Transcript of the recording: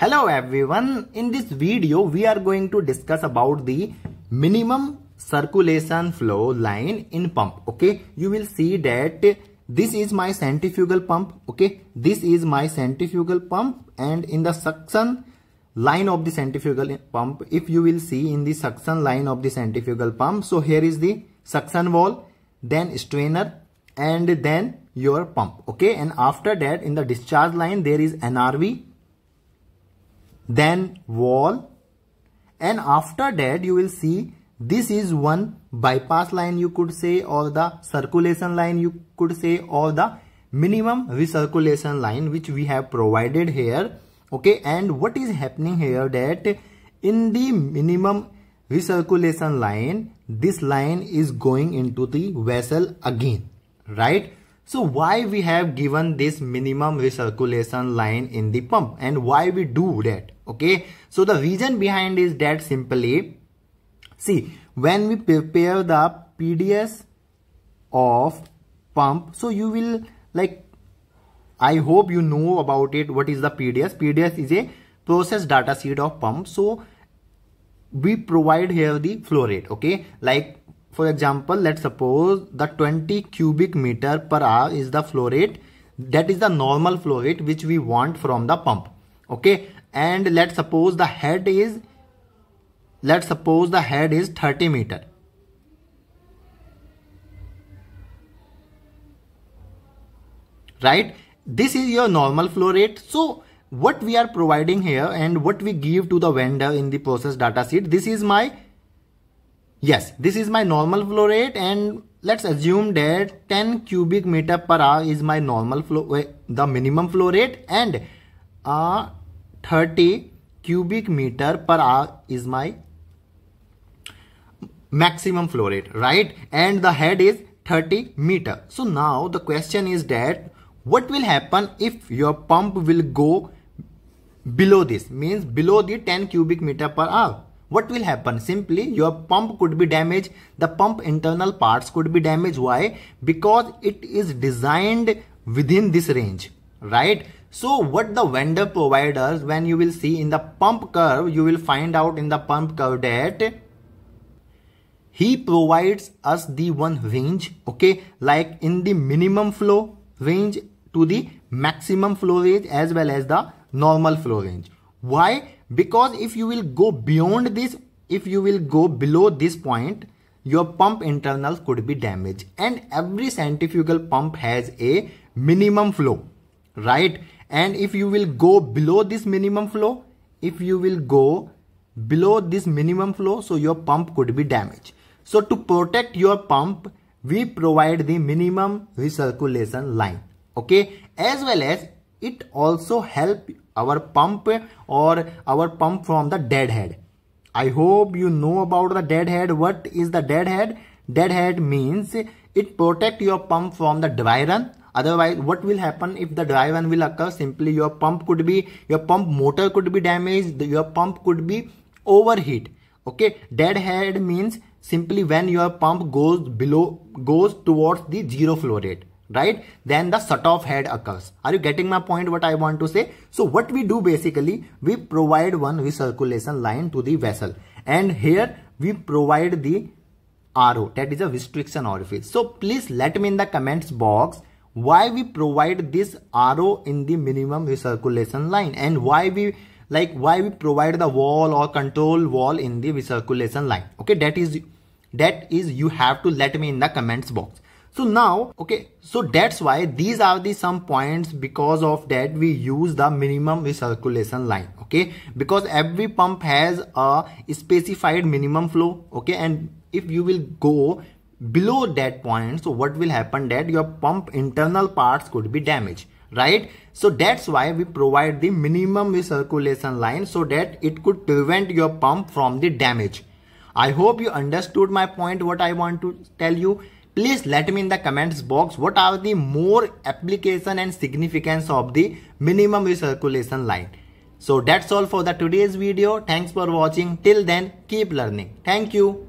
Hello everyone, in this video we are going to discuss about the minimum circulation flow line in pump, okay. You will see that this is my centrifugal pump, okay. This is my centrifugal pump and in the suction line of the centrifugal pump, if you will see in the suction line of the centrifugal pump, so here is the suction wall, then strainer and then your pump, okay. And after that in the discharge line there is NRV then wall and after that you will see this is one bypass line you could say or the circulation line you could say or the minimum recirculation line which we have provided here okay and what is happening here that in the minimum recirculation line this line is going into the vessel again right so why we have given this minimum recirculation line in the pump and why we do that okay so the reason behind is that simply see when we prepare the pds of pump so you will like i hope you know about it what is the pds pds is a process data sheet of pump so we provide here the flow rate okay like for example let's suppose the 20 cubic meter per hour is the flow rate that is the normal flow rate which we want from the pump okay and let's suppose the head is let's suppose the head is 30 meter right this is your normal flow rate so what we are providing here and what we give to the vendor in the process data sheet this is my yes this is my normal flow rate and let's assume that 10 cubic meter per hour is my normal flow eh, the minimum flow rate and uh, 30 cubic meter per hour is my maximum flow rate right and the head is 30 meter so now the question is that what will happen if your pump will go below this means below the 10 cubic meter per hour what will happen simply your pump could be damaged the pump internal parts could be damaged why because it is designed within this range right so what the vendor providers when you will see in the pump curve you will find out in the pump curve that he provides us the one range okay like in the minimum flow range to the maximum flow range as well as the normal flow range why because if you will go beyond this if you will go below this point your pump internal could be damaged and every centrifugal pump has a minimum flow right and if you will go below this minimum flow if you will go below this minimum flow so your pump could be damaged so to protect your pump we provide the minimum recirculation line okay as well as it also help our pump or our pump from the deadhead i hope you know about the deadhead what is the deadhead deadhead means it protect your pump from the dry run otherwise what will happen if the dry run will occur simply your pump could be your pump motor could be damaged your pump could be overheat okay dead head means simply when your pump goes below goes towards the zero flow rate right then the shut off head occurs are you getting my point what i want to say so what we do basically we provide one recirculation line to the vessel and here we provide the RO that is a restriction orifice so please let me in the comments box why we provide this arrow in the minimum recirculation line and why we like why we provide the wall or control wall in the recirculation line okay that is that is you have to let me in the comments box so now okay so that's why these are the some points because of that we use the minimum recirculation line okay because every pump has a specified minimum flow okay and if you will go below that point so what will happen that your pump internal parts could be damaged right so that's why we provide the minimum recirculation line so that it could prevent your pump from the damage i hope you understood my point what i want to tell you please let me in the comments box what are the more application and significance of the minimum recirculation line so that's all for the today's video thanks for watching till then keep learning thank you